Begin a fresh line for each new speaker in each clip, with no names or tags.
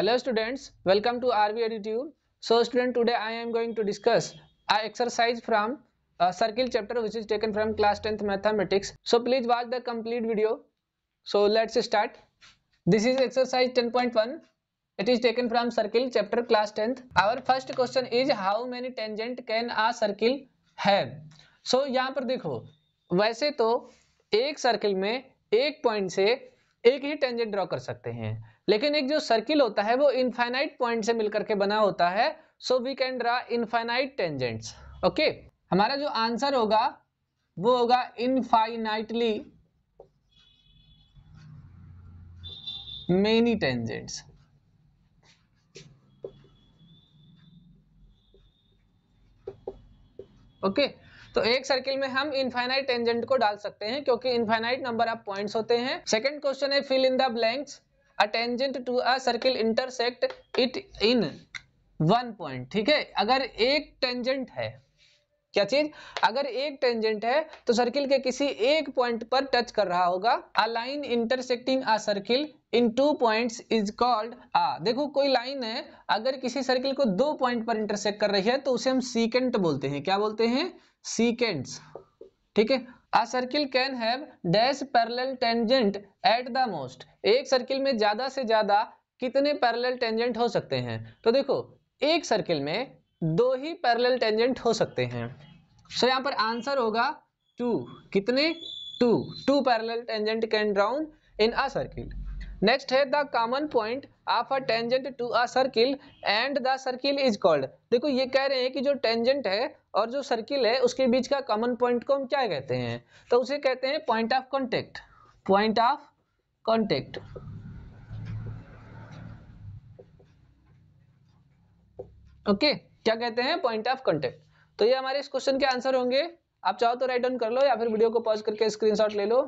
Hello students welcome to our V Edutube so student today I am going to discuss I exercise from circle chapter which is taken from class tenth mathematics so please watch the complete video so let's start this is exercise ten point one it is taken from circle chapter class tenth our first question is how many tangent can a circle है सो यहाँ पर देखो वैसे तो एक circle में एक पॉइंट से एक ही टेंजेंट ड्रॉ कर सकते हैं लेकिन एक जो सर्किल होता है वो इनफाइनाइट पॉइंट से मिलकर के बना होता है so we can draw infinite tangents okay हमारा जो आंसर होगा वो होगा infinitely many tangents okay okay? तो एक सर्किल में हम इनफाइनाइट टेंजेंट को डाल सकते हैं क्योंकि इनफाइनाइट नंबर ऑफ पॉइंट होते हैं सेकेंड क्वेश्चन है fill in the blanks a tangent to a circle intersect it in one point ठीक है अगर एक टेंजेंट है क्या चीज अगर एक टेंजेंट है तो सर्किल के किसी एक पॉइंट पर टच कर रहा होगा a line intersecting a circle in two points is called uh देखो कोई लाइन है अगर किसी सर्किल को दो पॉइंट पर इंटरसेक्ट कर रही है तो उसे हम सीकेंट बोलते हैं क्या बोलते हैं सीकेंट्स ठीक है a circle can have dash parallel tangent at the most एक सर्किल में ज्यादा से ज्यादा कितने पैरेलल टेंजेंट हो सकते हैं तो देखो एक सर्किल में दो ही पैरेलल टेंजेंट हो सकते हैं सो यहाँ पर आंसर होगा टू कितने two two parallel tangent can drawn in a circle next है the common point of a tangent to a circle and the circle is called देखो ये कह रहे हैं कि जो टेंजेंट है और जो सर्किल है उसके बीच का कॉमन पॉइंट को हम क्या कहते हैं तो उसे कहते हैं point of contact point of contact okay okay? क्या कहते हैं पॉइंट ऑफ कॉन्टेक्ट तो ये हमारे इस क्वेश्चन के आंसर होंगे आप चाहो तो राइट डाउन कर लो या फिर वीडियो को पॉज करके स्क्रीनशॉट ले लो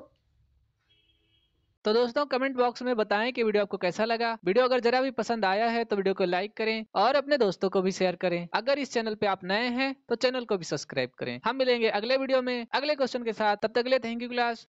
तो दोस्तों कमेंट बॉक्स में बताएं कि वीडियो आपको कैसा लगा वीडियो अगर जरा भी पसंद आया है तो वीडियो को लाइक करें और अपने दोस्तों को भी शेयर करें अगर इस चैनल पे आप नए हैं तो चैनल को भी सब्सक्राइब करें हम मिलेंगे अगले वीडियो में अगले क्वेश्चन के साथ तब तक ले थैंक यू क्लास